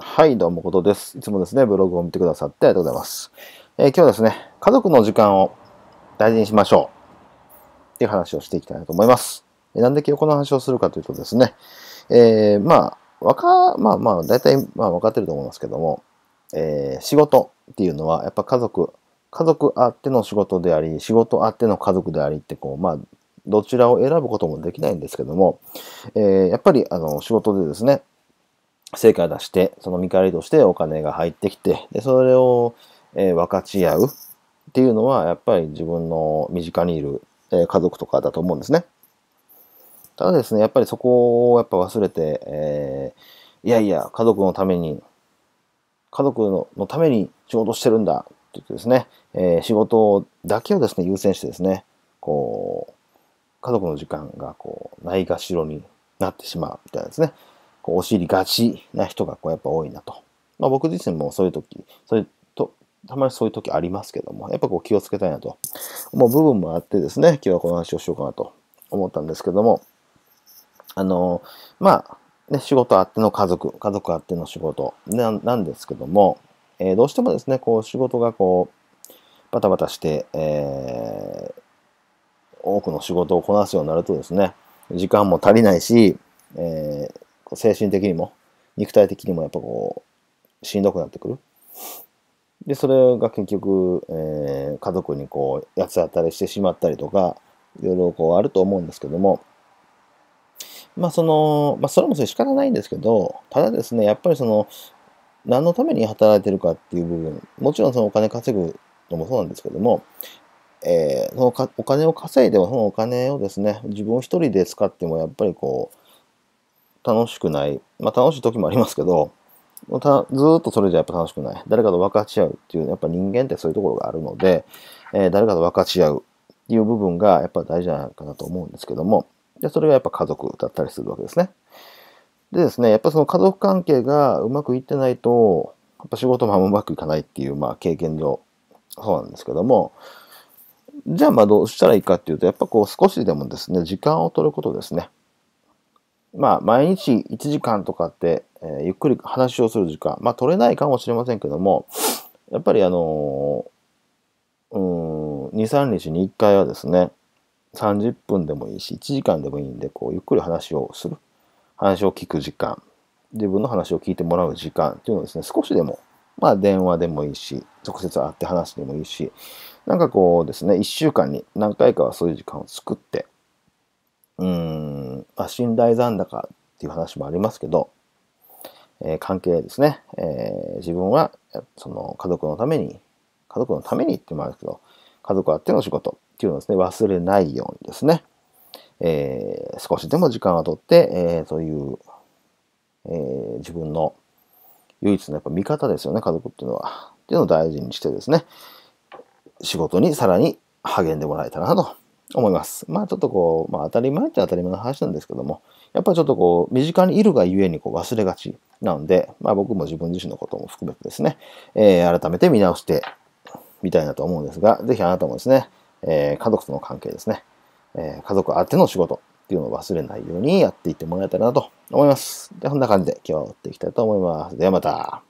はい、どうもことです。いつもですね、ブログを見てくださってありがとうございます。えー、今日はですね、家族の時間を大事にしましょうっていう話をしていきたいなと思います。えー、なんで今日この話をするかというとですね、えー、まあ、わか、まあまあ、大体、まあ分かってると思いますけども、えー、仕事っていうのは、やっぱ家族、家族あっての仕事であり、仕事あっての家族でありって、こう、まあ、どちらを選ぶこともできないんですけども、えー、やっぱりあの仕事でですね、成果を出して、その見返りとしてお金が入ってきて、で、それを、えー、分かち合うっていうのは、やっぱり自分の身近にいる、えー、家族とかだと思うんですね。ただですね、やっぱりそこをやっぱ忘れて、えー、いやいや、家族のために、家族のために仕事してるんだって言ってですね、えー、仕事だけをですね、優先してですね、こう、家族の時間がこう、ないがしろになってしまうみたいなですね。こう、りがちな人がこうやっぱ多いなと。まあ、僕自身もそういう時、そういうと、たまにそういう時ありますけども、やっぱこう気をつけたいなと思う部分もあってですね、今日はこの話をしようかなと思ったんですけども、あの、まあ、ね、仕事あっての家族、家族あっての仕事ななんですけども、えー、どうしてもですね、こう仕事がこう、バタバタして、えー、多くの仕事をこなすようになるとですね、時間も足りないし、えー、ぱ精神的にも、肉体的にもやっぱこう、しんどくなってくる。で、それが結局、えー、家族にこう、八つ当たりしてしまったりとか、いろいろこうあると思うんですけども、まあその、まあそれもそれ仕方ないんですけど、ただですね、やっぱりその、何のために働いてるかっていう部分、もちろんそのお金稼ぐのもそうなんですけども、えー、そのお金を稼いでもそのお金をですね、自分一人で使ってもやっぱりこう、楽しくない。まあ楽しい時もありますけど、ずっとそれじゃやっぱ楽しくない。誰かと分かち合うっていう、やっぱ人間ってそういうところがあるので、えー、誰かと分かち合うっていう部分がやっぱ大事じゃないかなと思うんですけども、でそれがやっぱ家族だったりするわけですね。でですね、やっぱその家族関係がうまくいってないと、やっぱ仕事もうまくいかないっていう、まあ経験上、そうなんですけども、じゃあまあどうしたらいいかっていうと、やっぱこう少しでもですね、時間を取ることですね。まあ、毎日1時間とかって、えー、ゆっくり話をする時間、まあ、取れないかもしれませんけども、やっぱりあのー、うん、2、3日に1回はですね、30分でもいいし、1時間でもいいんで、こう、ゆっくり話をする。話を聞く時間、自分の話を聞いてもらう時間っていうのをですね、少しでも、まあ、電話でもいいし、直接会って話でもいいし、なんかこうですね、1週間に何回かはそういう時間を作って、うん、まあ、信頼残高っていう話もありますけど、えー、関係ですね、えー、自分はその家族のために、家族のためにってもあるけど、家族あっての仕事っていうのをですね、忘れないようにですね、えー、少しでも時間をとって、えー、そういう、えー、自分の唯一のやっぱ味方ですよね、家族っていうのは。っていうのを大事にしてですね、仕事にさらに励んでもらえたらなと思います。まあちょっとこう、まあ、当たり前っちゃ当たり前の話なんですけども、やっぱりちょっとこう、身近にいるがゆえにこう忘れがちなんで、まあ僕も自分自身のことも含めてですね、えー、改めて見直してみたいなと思うんですが、ぜひあなたもですね、えー、家族との関係ですね、えー、家族あっての仕事っていうのを忘れないようにやっていってもらえたらなと思います。で、こんな感じで今日打っていきたいと思います。ではまた。